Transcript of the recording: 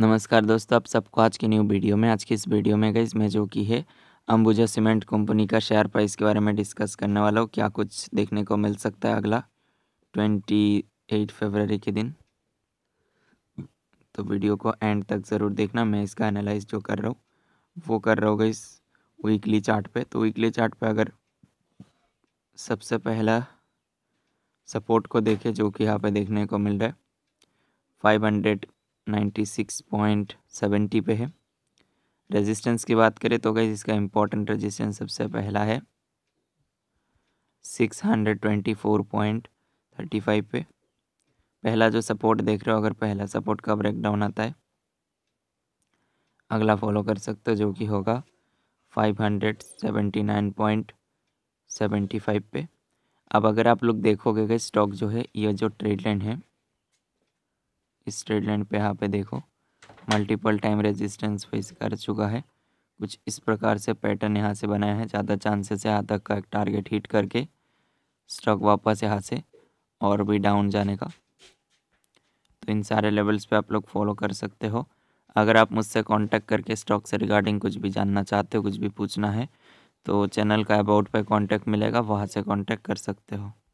नमस्कार दोस्तों आप सबको आज की न्यू वीडियो में आज की इस वीडियो में गई इसमें जो कि है अंबुजा सीमेंट कंपनी का शेयर प्राइस के बारे में डिस्कस करने वाला हूँ क्या कुछ देखने को मिल सकता है अगला ट्वेंटी एट फेबररी के दिन तो वीडियो को एंड तक ज़रूर देखना मैं इसका एनालाइज जो कर रहा हूँ वो कर रहा होगा इस वीकली चार्ट पे तो वीकली चार्ट पे अगर सबसे पहला सपोर्ट को देखें जो कि यहाँ पे देखने को मिल रहा है फाइव हंड्रेड 96.70 पे है रेजिस्टेंस की बात करें तो गई इसका इम्पोर्टेंट रेजिस्टेंस सबसे पहला है 624.35 पे पहला जो सपोर्ट देख रहे हो अगर पहला सपोर्ट का ब्रेकडाउन आता है अगला फॉलो कर सकते हो जो कि होगा 579.75 पे अब अगर आप लोग देखोगे कि स्टॉक जो है यह जो ट्रेड लाइन है स्ट्रेट लाइन पे यहाँ पे देखो मल्टीपल टाइम रेजिस्टेंस फेस कर चुका है कुछ इस प्रकार से पैटर्न यहाँ से बनाया है ज़्यादा चांसेस है यहाँ तक का एक टारगेट हिट करके स्टॉक वापस यहाँ से और भी डाउन जाने का तो इन सारे लेवल्स पे आप लोग फॉलो कर सकते हो अगर आप मुझसे कांटेक्ट करके स्टॉक से रिगार्डिंग कुछ भी जानना चाहते हो कुछ भी पूछना है तो चैनल का अबाउट पर कॉन्टैक्ट मिलेगा वहाँ से कॉन्टैक्ट कर सकते हो